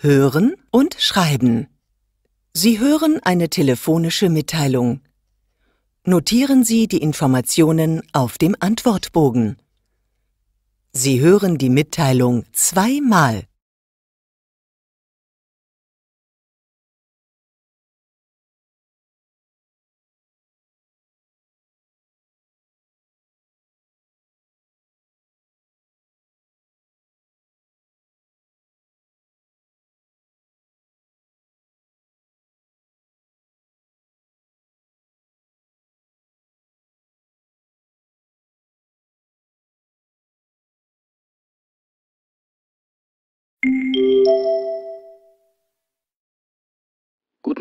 Hören und Schreiben. Sie hören eine telefonische Mitteilung. Notieren Sie die Informationen auf dem Antwortbogen. Sie hören die Mitteilung zweimal.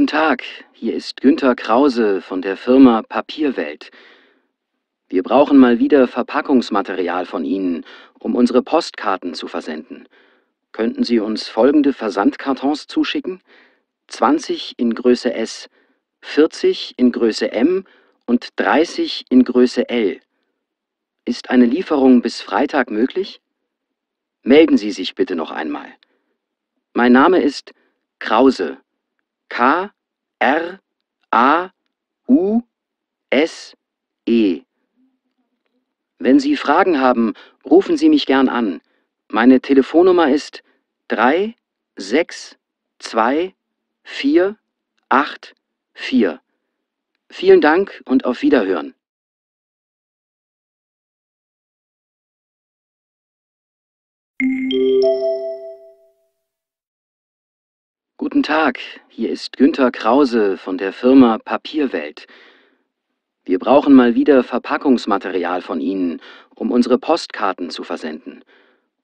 Guten Tag, hier ist Günther Krause von der Firma Papierwelt. Wir brauchen mal wieder Verpackungsmaterial von Ihnen, um unsere Postkarten zu versenden. Könnten Sie uns folgende Versandkartons zuschicken? 20 in Größe S, 40 in Größe M und 30 in Größe L. Ist eine Lieferung bis Freitag möglich? Melden Sie sich bitte noch einmal. Mein Name ist Krause. K R A U S E. Wenn Sie Fragen haben, rufen Sie mich gern an. Meine Telefonnummer ist 3 6 2 4 8 4. Vielen Dank und auf Wiederhören. Guten Tag, hier ist Günther Krause von der Firma Papierwelt. Wir brauchen mal wieder Verpackungsmaterial von Ihnen, um unsere Postkarten zu versenden.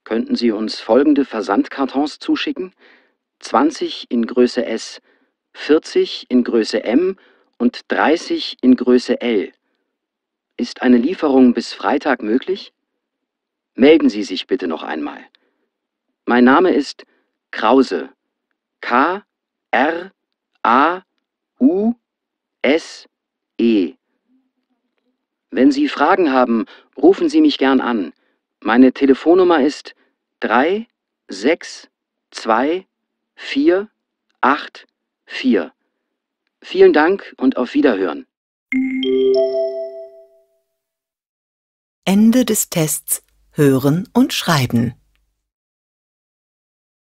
Könnten Sie uns folgende Versandkartons zuschicken? 20 in Größe S, 40 in Größe M und 30 in Größe L. Ist eine Lieferung bis Freitag möglich? Melden Sie sich bitte noch einmal. Mein Name ist Krause. K R A U S E. Wenn Sie Fragen haben, rufen Sie mich gern an. Meine Telefonnummer ist 362484. Vielen Dank und auf Wiederhören. Ende des Tests Hören und Schreiben.